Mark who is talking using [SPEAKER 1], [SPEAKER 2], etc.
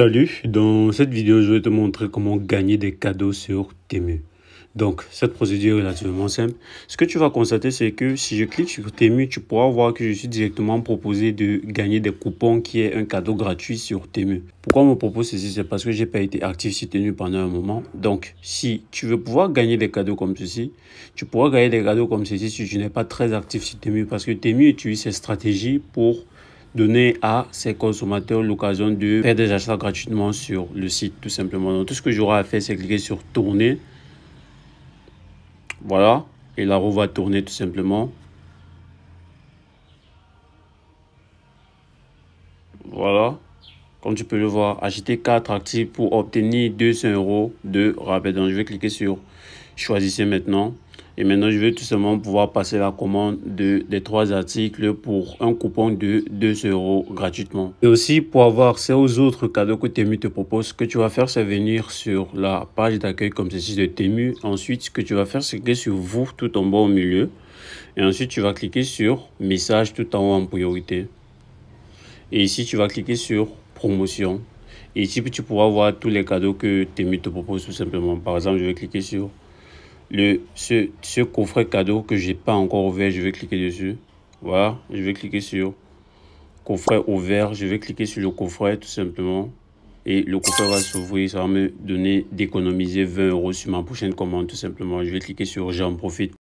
[SPEAKER 1] Salut, dans cette vidéo je vais te montrer comment gagner des cadeaux sur Temu. Donc cette procédure est relativement simple. Ce que tu vas constater c'est que si je clique sur Temu, tu pourras voir que je suis directement proposé de gagner des coupons qui est un cadeau gratuit sur Temu. Pourquoi on me propose ceci C'est parce que j'ai pas été actif sur Temu pendant un moment. Donc si tu veux pouvoir gagner des cadeaux comme ceci, tu pourras gagner des cadeaux comme ceci si tu n'es pas très actif sur Temu parce que Temu utilise ses stratégies pour donner à ses consommateurs l'occasion de faire des achats gratuitement sur le site, tout simplement. Donc, tout ce que j'aurai à faire, c'est cliquer sur tourner. Voilà. Et la roue va tourner tout simplement. Voilà. Comme tu peux le voir, acheter 4 actifs pour obtenir 200 euros de rabais. Donc, je vais cliquer sur choisissez maintenant. Et maintenant, je vais tout simplement pouvoir passer la commande de, des trois articles pour un coupon de 2 euros gratuitement. Et aussi, pour avoir accès aux autres cadeaux que Temu te propose, ce que tu vas faire, c'est venir sur la page d'accueil comme ceci de Temu. Ensuite, ce que tu vas faire, c'est cliquer sur vous tout en bas au milieu. Et ensuite, tu vas cliquer sur message tout en haut en priorité. Et ici, tu vas cliquer sur promotion. Et ici, tu pourras voir tous les cadeaux que Temu te propose tout simplement. Par exemple, je vais cliquer sur le, ce, ce coffret cadeau que j'ai pas encore ouvert. Je vais cliquer dessus. Voilà, je vais cliquer sur coffret ouvert. Je vais cliquer sur le coffret tout simplement. Et le coffret va s'ouvrir. Ça va me donner d'économiser 20 euros sur ma prochaine commande tout simplement. Je vais cliquer sur j'en profite.